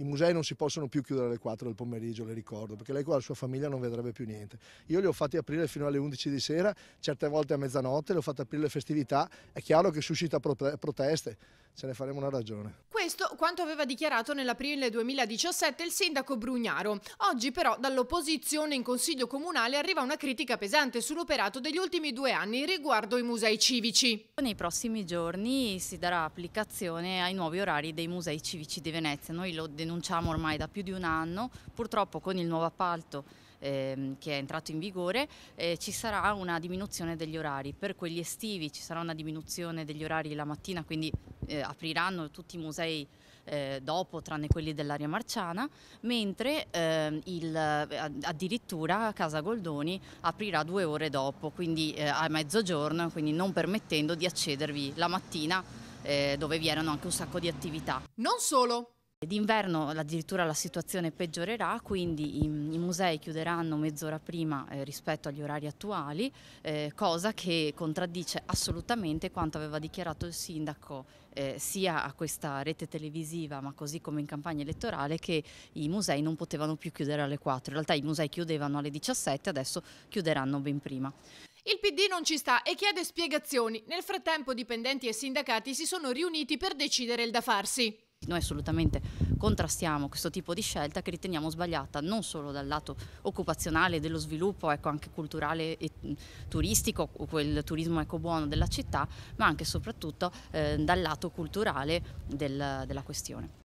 i musei non si possono più chiudere alle 4 del pomeriggio, le ricordo, perché lei con la sua famiglia non vedrebbe più niente. Io li ho fatti aprire fino alle 11 di sera, certe volte a mezzanotte, le ho fatti aprire le festività, è chiaro che suscita proteste, ce ne faremo una ragione. Questo quanto aveva dichiarato nell'aprile 2017 il sindaco Brugnaro. Oggi però dall'opposizione in Consiglio Comunale arriva una critica pesante sull'operato degli ultimi due anni riguardo i musei civici. Nei prossimi giorni si darà applicazione ai nuovi orari dei musei civici di Venezia. Noi lo denunciamo ormai da più di un anno, purtroppo con il nuovo appalto ehm, che è entrato in vigore eh, ci sarà una diminuzione degli orari. Per quelli estivi ci sarà una diminuzione degli orari la mattina, quindi eh, apriranno tutti i musei eh, dopo, tranne quelli dell'area marciana, mentre ehm, eh, il, addirittura Casa Goldoni aprirà due ore dopo, quindi eh, a mezzogiorno, quindi non permettendo di accedervi la mattina eh, dove vi erano anche un sacco di attività. Non solo, D'inverno addirittura la situazione peggiorerà, quindi i, i musei chiuderanno mezz'ora prima eh, rispetto agli orari attuali, eh, cosa che contraddice assolutamente quanto aveva dichiarato il sindaco eh, sia a questa rete televisiva, ma così come in campagna elettorale, che i musei non potevano più chiudere alle 4. In realtà i musei chiudevano alle 17, adesso chiuderanno ben prima. Il PD non ci sta e chiede spiegazioni. Nel frattempo dipendenti e sindacati si sono riuniti per decidere il da farsi. Noi assolutamente contrastiamo questo tipo di scelta che riteniamo sbagliata non solo dal lato occupazionale dello sviluppo, ecco, anche culturale e mm, turistico, quel turismo eco buono della città, ma anche e soprattutto eh, dal lato culturale del, della questione.